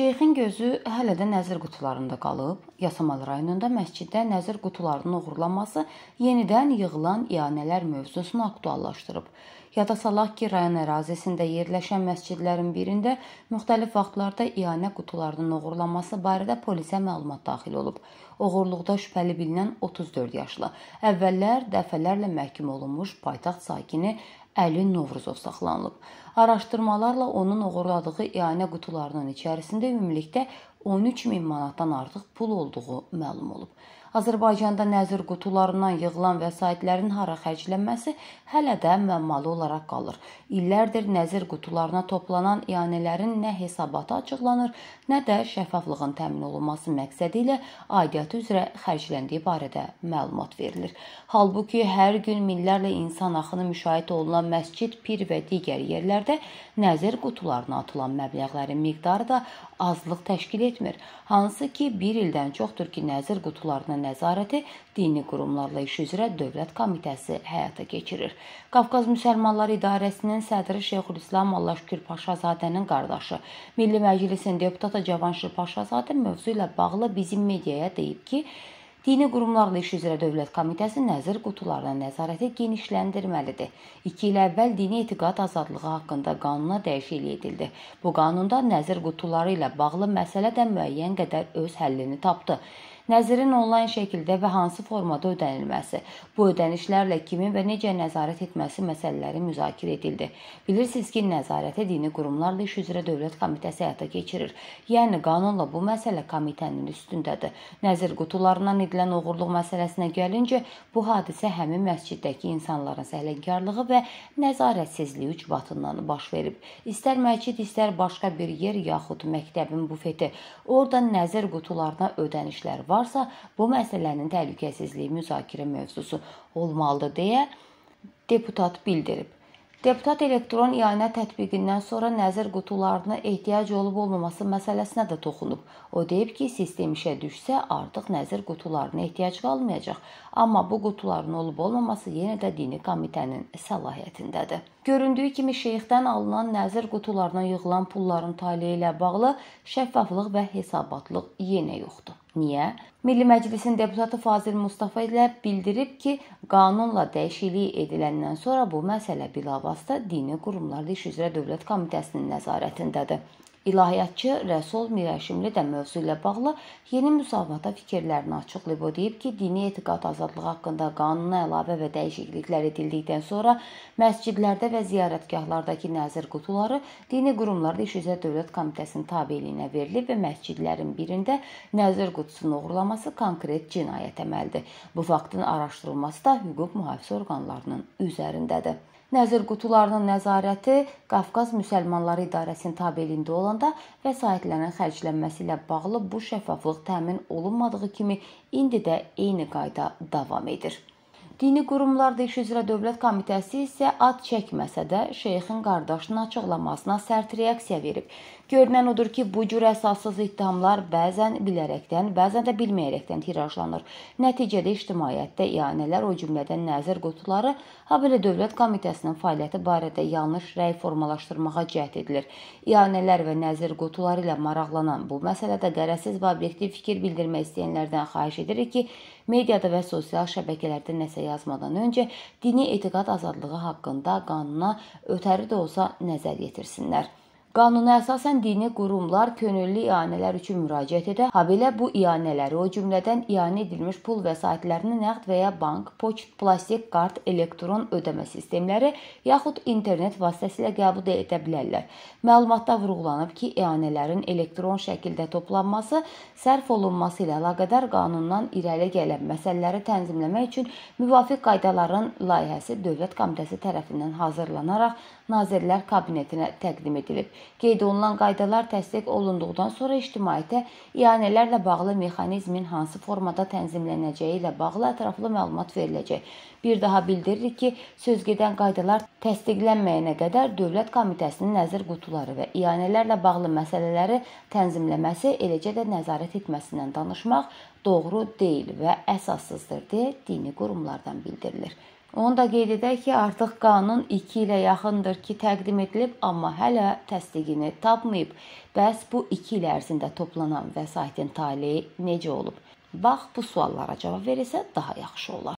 Şeyxin gözü hələ də nəzir qutularında qalıb. Yasamal rayonunda məsciddə nəzir qutularının oğurlanması yenidən yığılan iyanələr mövzusunu aktuallaşdırıb. Yada salaq ki, rayon ərazisində yerləşən məscidlərin birində müxtəlif vaxtlarda iyanə qutularının oğurlanması barədə polisə məlumat daxil olub. Oğurluqda şübhəli bilinən 34 yaşlı, əvvəllər dəfələrlə məhkum olunmuş paytaxt sakini Əli Novruzov saxlanılıb. Araşdırmalarla onun oğurladığı ianə qutularının içərisində ümumilikdə 13 min manatdan artıq pul olduğu məlum olub. Azərbaycanda nəzir qutularından yığılan vəsaitlərin hara xərclənməsi hələ də məmmalı olaraq qalır. İllərdir nəzir qutularına toplanan ianələrin nə hesabatı açıqlanır, nə də şəffaflığın təmin olunması məqsədi ilə aidiyyatı üzrə xərcləndiyi barədə məlumat verilir. Halbuki hər gün minlərlə insan axını müşahidə olunan məscid, pir və digər yerlərdə nəzir qutularına atılan məbləğlərin miqdarı da azlıq təşkil edir etmir, hansı ki, bir ildən çoxdur ki, nəzir qutularının nəzarəti dini qurumlarla iş üzrə Dövlət Komitəsi həyata keçirir. Qafqaz Müsəlmanları İdarəsinin sədri Şeyxülislam Allahşükür Paşazadənin qardaşı, Milli Məclisin deputatı Cavanşir Paşazadə mövzu ilə bağlı bizim mediaya deyib ki, Dini qurumlarla iş üzrə Dövlət Komitəsi nəzir qutularına nəzarəti genişləndirməlidir. 2 il əvvəl dini etiqad azadlığı haqqında qanuna dəyişiklik edildi. Bu qanunda nəzir qutuları ilə bağlı məsələ də müəyyən qədər öz həllini tapdı nəzirin onlayn şəkildə və hansı formada ödənilməsi, bu ödənişlərlə kimin və necə nəzarət etməsi məsələləri müzakirə edildi. Bilirsiniz ki, nəzarətə dini qurumlarla iş üzrə Dövlət Komitəsi həyata keçirir. Yəni qanunla bu məsələ komitənin üstündədir. Nəzir qutularından edilən oğurluq məsələsinə gəlincə, bu hadisə həmin məsciddəki insanların səhlənkarlığı və nəzarətsizliyi ucbatından baş verib. İstər məscid, istər başqa bir yer yaxud məktəbin bufeti, orada nəzir qutularına ödənişlər var varsa, bu məsələnin təhlükəsizliyi müzakirə mövzusu olmalıdır deyə deputat bildirib. Deputat elektron iyanə tətbiqindən sonra nəzir qutularına ehtiyac olub-olmaması məsələsinə də toxunub. O deyib ki, sistem işə düşsə, artıq nəzir qutularına ehtiyac qalmayacaq, amma bu qutuların olub-olmaması yenə də dini komitənin səlahiyyətindədir. Göründüyü kimi şeyxdən alınan nəzir qutularına yığılan pulların taleyi ilə bağlı şəffaflıq və hesabatlıq yenə yoxdur. Niyə? Milli Məclisin deputatı Fazil Mustafa ilə bildirib ki, qanunla dəyişiklik ediləndən sonra bu məsələ bilavasitə dini qurumlar iş üzrə Dövlət Komitəsinin nəzarətindədir. İlahiyyatçı Rəsul Mirəşimli də mövzu ilə bağlı yeni müsahibata fikirlərini açıqlayıb. O deyib ki, dini etiqad azadlığı haqqında qanuna əlavə və dəyişikliklər edildikdən sonra məscidlərdə və ziyarətgahlardakı nəzir qutuları dini qurumlarda İş üzrə Dövlət Komitəsinin tabeliyinə verilib və məscidlərin birində nəzir qutusunun oğurlaması konkret cinayət əməlidir. Bu faktın araşdırılması da hüquq mühafizə orqanlarının üzərindədir. Nəzir qutularının nəzarəti Qafqaz Müsəlmanları İdarəsinin tabeliyində olanda vəsaitlərin xərclənməsi ilə bağlı bu şəffaflıq təmin olunmadığı kimi indi də eyni qayda davam edir. Dini qurumlar iş üzrə Dövlət Komitəsi isə ad çəkməsə də şeyxin qardaşının açıqlamasına sərt reaksiya verib. Görünən odur ki, bu cür əsassız ittihamlar bəzən bilərəkdən, bəzən də bilməyərəkdən tirajlanır. Nəticədə ictimaiyyətdə ianələr, o cümlədən nəzər qutuları, ha belə dövlət komitəsinin fəaliyyəti barədə yanlış rəy formalaşdırmağa cəhd edilir. İanələr və nəzir qutuları ilə maraqlanan bu məsələdə qərəzsiz və obyektiv fikir bildirmək istəyənlərdən xahiş edirik ki, mediada və sosial şəbəkələrdə nəsə yazmadan öncə dini etiqad azadlığı haqqında qanuna ötəri də olsa nəzər yetirsinlər. Qanuna əsasən dini qurumlar könüllü ianələr üçün müraciət edə, habelə bu ianələri, o cümlədən ianə edilmiş pul vəsaitlərini nağd və ya bank, poçt, plastik kart, elektron ödəmə sistemləri yaxud internet vasitəsilə qəbul edə bilərlər. Məlumatda vurğulanıb ki, ianələrin elektron şəkildə toplanması, sərf olunması ilə əlaqədar qanundan irəli gələn məsələləri tənzimləmək üçün müvafiq qaydaların layihəsi Dövlət Komitəsi tərəfindən hazırlanaraq Nazirlər Kabinetinə təqdim edilib. Qeyd olunan qaydalar təsdiq olunduqdan sonra ictimaiyyətə ianələrlə bağlı mexanizmin hansı formada tənzimlənəcəyi ilə bağlı ətraflı məlumat veriləcək. Bir daha bildiririk ki, sözgedən qaydalar təsdiqlənməyənə qədər Dövlət Komitəsinin nəzir qutuları və ianələrlə bağlı məsələləri tənzimləməsi, eləcə də nəzarət etməsindən danışmaq doğru deyil və əsassızdır deyə dini qurumlardan bildirilir. Onu da qeyd edək ki, artıq qanun 2 ilə yaxındır ki, təqdim edilib, amma hələ təsdiqini tapmayıb. Bəs bu 2 il ərzində toplanan vəsaitin taleyi necə olub? Bax bu suallara cavab verilsə daha yaxşı olar.